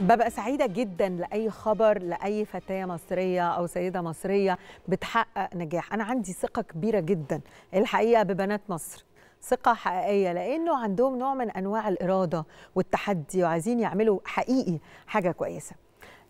ببقى سعيدة جدا لأي خبر لأي فتاة مصرية أو سيدة مصرية بتحقق نجاح أنا عندي ثقة كبيرة جدا الحقيقة ببنات مصر ثقة حقيقية لأنه عندهم نوع من أنواع الإرادة والتحدي وعايزين يعملوا حقيقي حاجة كويسة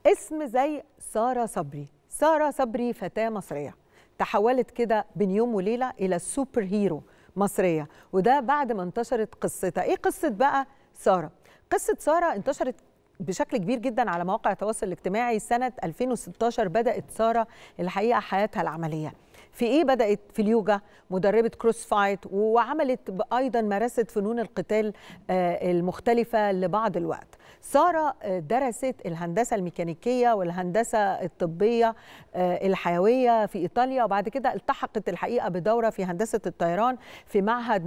اسم زي سارة صبري سارة صبري فتاة مصرية تحولت كده بين يوم وليلة إلى سوبر هيرو مصرية وده بعد ما انتشرت قصتها إيه قصة بقى سارة؟ قصة سارة انتشرت بشكل كبير جدا على مواقع التواصل الاجتماعي سنه 2016 بدات ساره الحقيقه حياتها العمليه في ايه بدات في اليوجا مدربه كروس فايت وعملت ايضا مارست فنون القتال آه، المختلفه لبعض الوقت ساره آه، درست الهندسه الميكانيكيه والهندسه الطبيه آه، الحيويه في ايطاليا وبعد كده التحقت الحقيقه بدوره في هندسه الطيران في معهد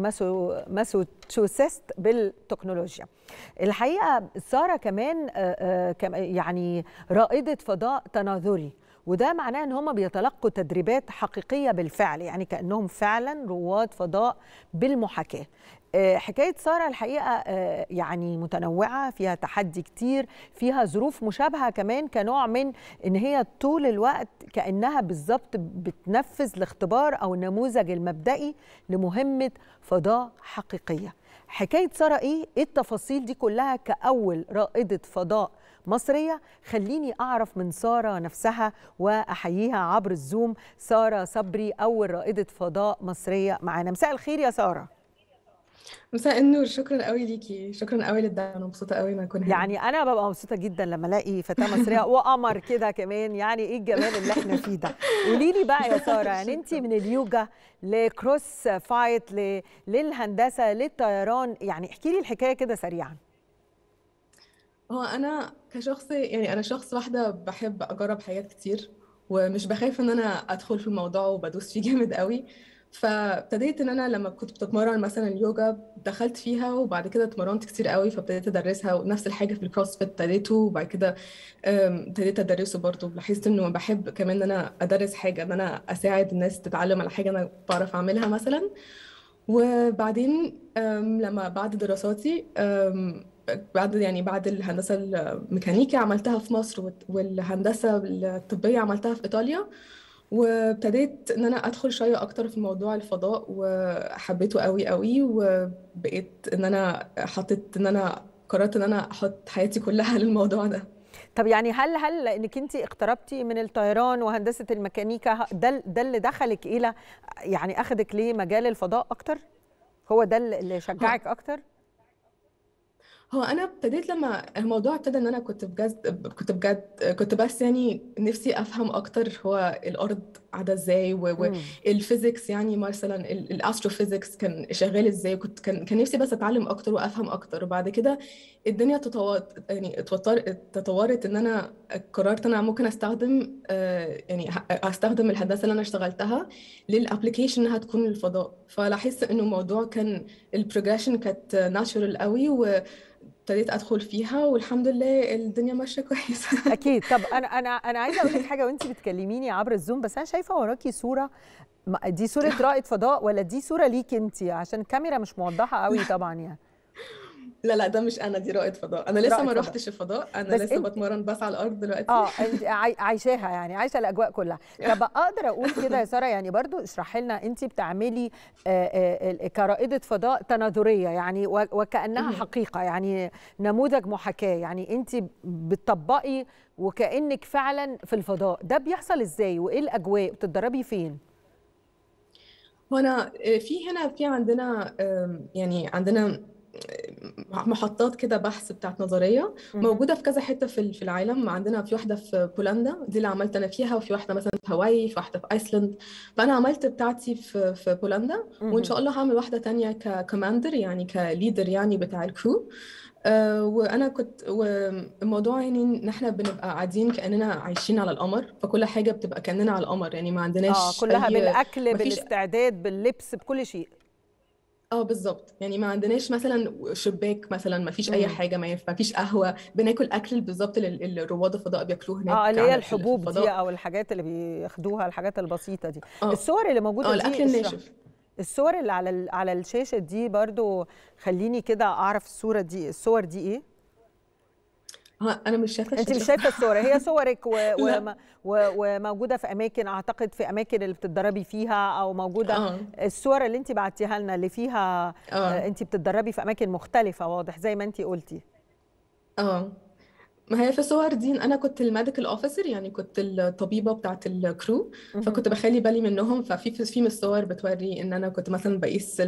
ماساتشوست بالتكنولوجيا الحقيقه ساره كمان يعني رائده فضاء تناظري وده معناه ان هم بيتلقوا تدريبات حقيقيه بالفعل يعني كانهم فعلا رواد فضاء بالمحاكاه آه، حكايه ساره الحقيقه آه، يعني متنوعه فيها تحدي كتير فيها ظروف مشابهه كمان كنوع من ان هي طول الوقت كانها بالظبط بتنفذ الاختبار او النموذج المبدئي لمهمه فضاء حقيقيه حكايه ساره ايه ايه التفاصيل دي كلها كاول رائده فضاء مصريه خليني اعرف من ساره نفسها واحييها عبر الزوم ساره صبري اول رائده فضاء مصريه معانا مساء الخير يا ساره مساء النور شكرا قوي ليكي شكرا قوي للدعم انا مبسوطه قوي ما اكون هنا يعني انا ببقى مبسوطه جدا لما الاقي فتاه مصريه وقمر كده كمان يعني ايه الجمال اللي احنا فيه ده قولي لي بقى يا ساره يعني انت من اليوجا لكروس فايت للهندسه للطيران يعني احكي لي الحكايه كده سريعا هو انا كشخص يعني انا شخص واحده بحب اجرب حاجات كتير ومش بخاف ان انا ادخل في الموضوع وبدوس فيه جامد قوي فابتديت ان انا لما كنت بتمرن مثلا اليوجا دخلت فيها وبعد كده اتمرنت كتير قوي فابتديت ادرسها ونفس الحاجه في الكروسفيت ابتديته وبعد كده ابتديت ادرسه برضه لاحظت انه بحب كمان ان انا ادرس حاجه ان انا اساعد الناس تتعلم على حاجه انا بعرف اعملها مثلا وبعدين لما بعد دراساتي بعد يعني بعد الهندسه الميكانيكا عملتها في مصر والهندسه الطبيه عملتها في ايطاليا وابتديت ان انا ادخل شويه اكتر في موضوع الفضاء وحبيته قوي قوي وبقيت ان انا حطيت ان انا قررت ان انا احط حياتي كلها للموضوع ده طب يعني هل هل انك انت اقتربتي من الطيران وهندسه الميكانيكا ده ده اللي دخلك الى يعني اخذك ليه مجال الفضاء اكتر هو ده اللي شجعك اكتر هو انا ابتديت لما الموضوع ابتدى ان انا كنت بجد كنت بجد كنت بس يعني نفسي افهم اكتر هو الارض قاعده ازاي والفيزيكس يعني مثلا الاستروفيزيكس كان شغال ازاي كنت كان كان نفسي بس اتعلم اكتر وافهم اكتر وبعد كده الدنيا تطورت يعني تطورت ان انا قررت انا ممكن استخدم آه، يعني استخدم الهندسه اللي انا اشتغلتها للابلكيشن انها تكون للفضاء فلاحظت انه الموضوع كان البروجريشن كانت ناتشورال قوي و ابتديت ادخل فيها والحمد لله الدنيا ماشيه كويسه اكيد طب انا انا انا عايزه اقول لك حاجه وانت بتكلميني عبر الزوم بس انا شايفه وراكي صوره دي صوره رائد فضاء ولا دي صوره ليك انت عشان الكاميرا مش موضحه قوي طبعا يعني لا لا ده مش انا دي رائد فضاء انا لسه ما رحتش الفضاء انا لسه انت... بتمرن بس على الارض دلوقتي اه عايشاها يعني عايشه الاجواء كلها طب اقدر اقول كده يا ساره يعني برضو اشرحي لنا انت بتعملي آه، آه، كرائده فضاء تناظريه يعني وكانها حقيقه يعني نموذج محاكاه يعني انت بتطبقي وكانك فعلا في الفضاء ده بيحصل ازاي وايه الاجواء بتتدربي فين هنا آه، في هنا في عندنا يعني عندنا محطات كده بحث بتاعت نظريه موجوده في كذا حته في العالم عندنا في واحده في بولندا دي اللي عملت انا فيها وفي واحده مثلا في هاواي في واحده في ايسلند فانا عملت بتاعتي في في بولندا وان شاء الله هعمل واحده تانية ككوماندر يعني كليدر يعني بتاع الكرو آه، وانا كنت الموضوع يعني ان احنا بنبقى قاعدين كاننا عايشين على القمر فكل حاجه بتبقى كاننا على القمر يعني ما عندناش اه كلها بالاكل بالاستعداد باللبس بكل شيء اه بالظبط يعني ما عندناش مثلا شباك مثلا ما فيش اي حاجه ما فيش قهوه بناكل اكل بالظبط اللي رواد الفضاء بياكلوه هناك اه اللي هي الحبوب دي او الحاجات اللي بياخدوها الحاجات البسيطه دي أوه. الصور اللي موجوده اه الاكل الناشف الصور اللي على على الشاشه دي برضو خليني كده اعرف الصوره دي الصور دي ايه انا مش شايفه انت مش شايفه الصوره هي صورك و... و... و... وموجوده في اماكن اعتقد في اماكن اللي بتتدربي فيها او موجوده آه. الصور اللي انت بعتيها لنا اللي فيها آه. آه، انت بتتدربي في اماكن مختلفه واضح زي ما انت قلتي اه ما هي في صور دي انا كنت الميديكال اوفيسر يعني كنت الطبيبه بتاعه الكرو فكنت بخلي بالي منهم ففي في من الصور بتوري ان انا كنت مثلا بقيس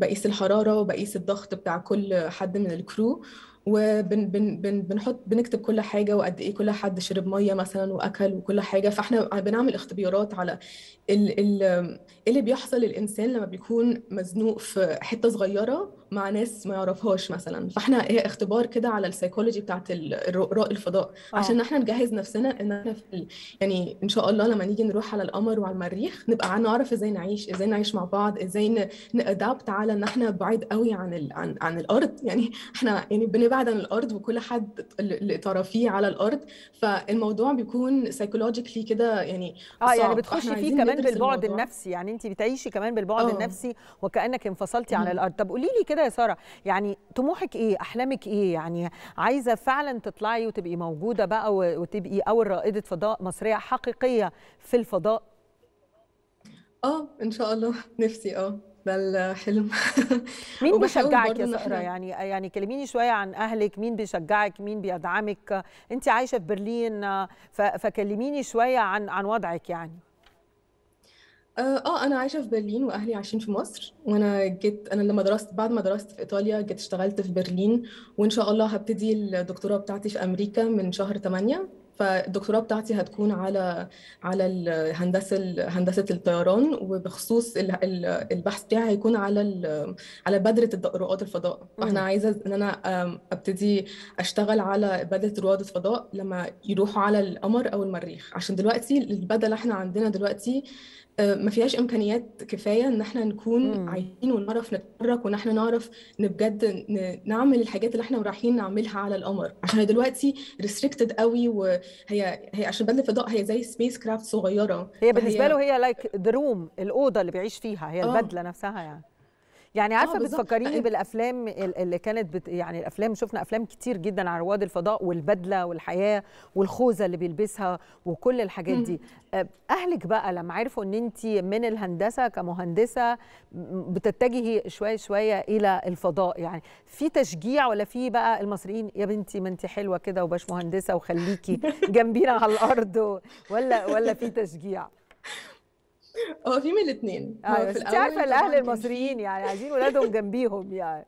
بقيس الحراره وبقيس الضغط بتاع كل حد من الكرو وبن بن بنكتب كل حاجه وقد ايه كل حد شرب ميه مثلا واكل وكل حاجه فاحنا بنعمل اختبارات على ال ال اللي بيحصل للانسان لما بيكون مزنوق في حته صغيره مع ناس ما يعرفهاش مثلا فاحنا هي اختبار كده على السيكولوجي بتاعت رؤى الفضاء أوه. عشان احنا نجهز نفسنا ان احنا في يعني ان شاء الله لما نيجي نروح على القمر وعلى المريخ نبقى نعرف ازاي نعيش ازاي نعيش مع بعض ازاي نادابت على ان احنا بعيد قوي عن ال عن, عن الارض يعني احنا يعني بنبقى مبعد عن الارض وكل حد طرفيه على الارض فالموضوع بيكون سايكولوجيكلي كده يعني اه يعني بتخشي فيه كمان بالبعد الموضوع. النفسي يعني انت بتعيشي كمان بالبعد أوه. النفسي وكانك انفصلتي عن الارض طب قولي لي كده يا ساره يعني طموحك ايه احلامك ايه يعني عايزه فعلا تطلعي وتبقي موجوده بقى وتبقي اول رائده فضاء مصريه حقيقيه في الفضاء اه ان شاء الله نفسي اه ده الحلم مين بيشجعك يا سهرة يعني يعني كلميني شوية عن أهلك مين بيشجعك مين بيدعمك أنت عايشة في برلين فكلميني شوية عن عن وضعك يعني آه،, اه انا عايشه في برلين واهلي عايشين في مصر وانا جيت انا لما درست بعد ما درست في ايطاليا جيت اشتغلت في برلين وان شاء الله هبتدي الدكتوراه بتاعتي في امريكا من شهر 8 فالدكتوراه بتاعتي هتكون على على الهندسه هندسه الطيران وبخصوص البحث بتاعي هيكون على على بدره رواد الفضاء فاحنا عايزه ان انا ابتدي اشتغل على بدره رواد الفضاء لما يروحوا على القمر او المريخ عشان دلوقتي البدله احنا عندنا دلوقتي آه، ما فيهاش امكانيات كفايه ان احنا نكون مم. عايزين ونعرف نتحرك وان احنا نعرف بجد نعمل الحاجات اللي احنا رايحين نعملها على القمر عشان دلوقتي ريستريكتد قوي وهي هي عشان بدل الفضاء هي زي سبيس كرافت صغيره هي بالنسبه له هي لايك ذا روم الاوضه اللي بيعيش فيها هي آه. البدله آه. نفسها يعني يعني آه، عارفه بتفكريني بالافلام اللي كانت بت يعني الافلام شفنا افلام كتير جدا عن رواد الفضاء والبدله والحياه والخوذه اللي بيلبسها وكل الحاجات دي آه، اهلك بقى لما عرفوا ان انت من الهندسه كمهندسه بتتجهي شويه شويه الى الفضاء يعني في تشجيع ولا في بقى المصريين يا بنتي ما انت حلوه كده وباش مهندسه وخليكي جنبينا على الارض ولا ولا في تشجيع هو في من الاثنين ايوه في الاول عارفه الاهل المصريين يعني عايزين ولادهم جنبيهم يعني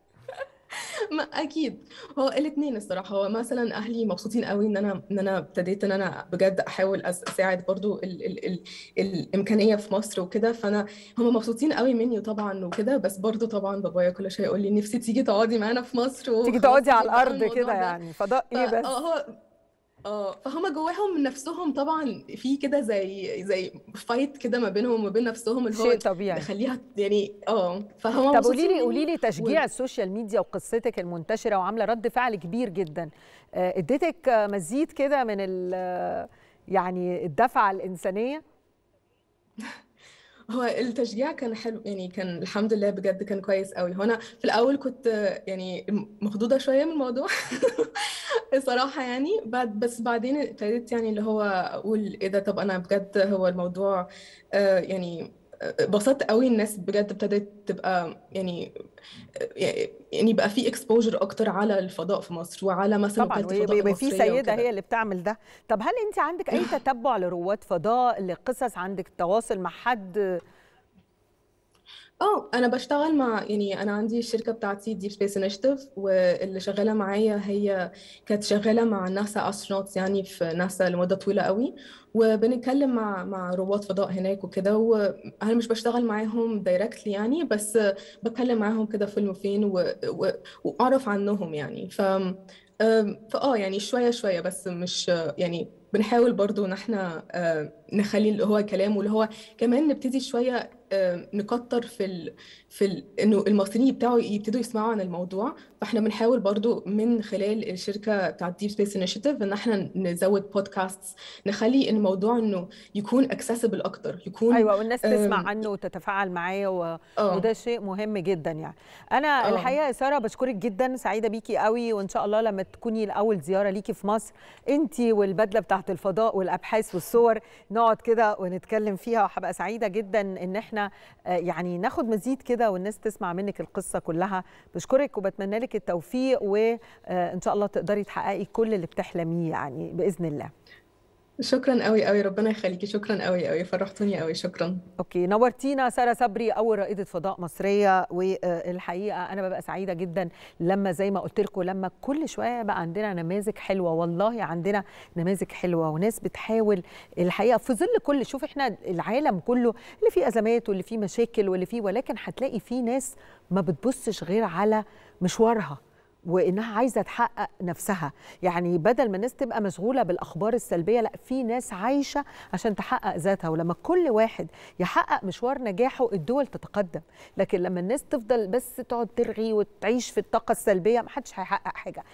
ما اكيد هو الاثنين الصراحه هو مثلا اهلي مبسوطين قوي ان انا ان انا ابتديت ان انا بجد احاول اساعد برضو الـ الـ الـ الامكانيه في مصر وكده فانا هم مبسوطين قوي مني طبعا وكده بس برضو طبعا بابايا كل شويه يقول لي نفسي تيجي تقعدي معانا في مصر تيجي تقعدي على الارض كده يعني فضاء ايه آه، آه، بس هو اه فهم جواهم نفسهم طبعا في كده زي زي فايت كده ما بينهم وما بين نفسهم اللي هو طبيعي تخليها يعني اه فهم طب قولي لي قولي لي تشجيع و... السوشيال ميديا وقصتك المنتشره وعامله رد فعل كبير جدا آه، اديتك مزيد كده من ال آه، يعني الدفعه الانسانيه هو التشجيع كان حلو يعني كان الحمد لله بجد كان كويس قوي هو انا في الاول كنت يعني مخضوضه شويه من الموضوع الصراحه يعني بعد بس بعدين ابتديت يعني اللي هو اقول ايه ده طب انا بجد هو الموضوع آه يعني اتبسطت قوي الناس بجد ابتدت تبقى يعني يعني بقى في اكسبوجر اكتر على الفضاء في مصر وعلى مثلا طبعا وفي في سيده وكدا. هي اللي بتعمل ده طب هل انت عندك اي تتبع لرواد فضاء لقصص عندك تواصل مع حد اه انا بشتغل مع يعني انا عندي الشركه بتاعتي ديب سبيس انشيتيف واللي شغاله معايا هي كانت شغاله مع ناسا استرونوتس يعني في ناسا لمده طويله قوي وبنتكلم مع مع رواد فضاء هناك وكده وانا مش بشتغل معاهم دايركتلي يعني بس بتكلم معاهم كده فين واعرف عنهم يعني ف فاه يعني شويه شويه بس مش يعني بنحاول برضو ان احنا آه، نخلي اللي هو كلامه اللي هو كمان نبتدي شويه نكتر في ال... في ال... انه المصريين بتاعه يبتدوا يسمعوا عن الموضوع فاحنا بنحاول برضو من خلال الشركه بتاعت ديب سبيس انيشيتيف ان احنا نزود بودكاستس نخلي الموضوع انه يكون اكسسبل اكتر يكون ايوه والناس تسمع عنه وتتفاعل معاه و... آه. وده شيء مهم جدا يعني انا أوه. الحقيقه يا ساره بشكرك جدا سعيده بيكي قوي وان شاء الله لما تكوني الاول زياره ليكي في مصر انت والبدله بتاعت الفضاء والابحاث والصور نقعد كده ونتكلم فيها وهبقى سعيده جدا ان احنا آه، يعني ناخد مزيد كده والناس تسمع منك القصه كلها بشكرك وبتمنى لك التوفيق وان آه، شاء الله تقدري تحققي كل اللي بتحلميه يعني باذن الله شكرا قوي قوي ربنا يخليكي شكرا قوي قوي فرحتوني قوي شكرا اوكي نورتينا ساره صبري اول رائده فضاء مصريه والحقيقه انا ببقى سعيده جدا لما زي ما قلت لكم لما كل شويه بقى عندنا نماذج حلوه والله عندنا نماذج حلوه وناس بتحاول الحقيقه في ظل كل شوف احنا العالم كله اللي فيه ازمات واللي فيه مشاكل واللي فيه ولكن هتلاقي فيه ناس ما بتبصش غير على مشوارها وانها عايزه تحقق نفسها يعني بدل ما الناس تبقى مشغوله بالاخبار السلبيه لا في ناس عايشه عشان تحقق ذاتها ولما كل واحد يحقق مشوار نجاحه الدول تتقدم لكن لما الناس تفضل بس تقعد ترغي وتعيش في الطاقه السلبيه محدش هيحقق حاجه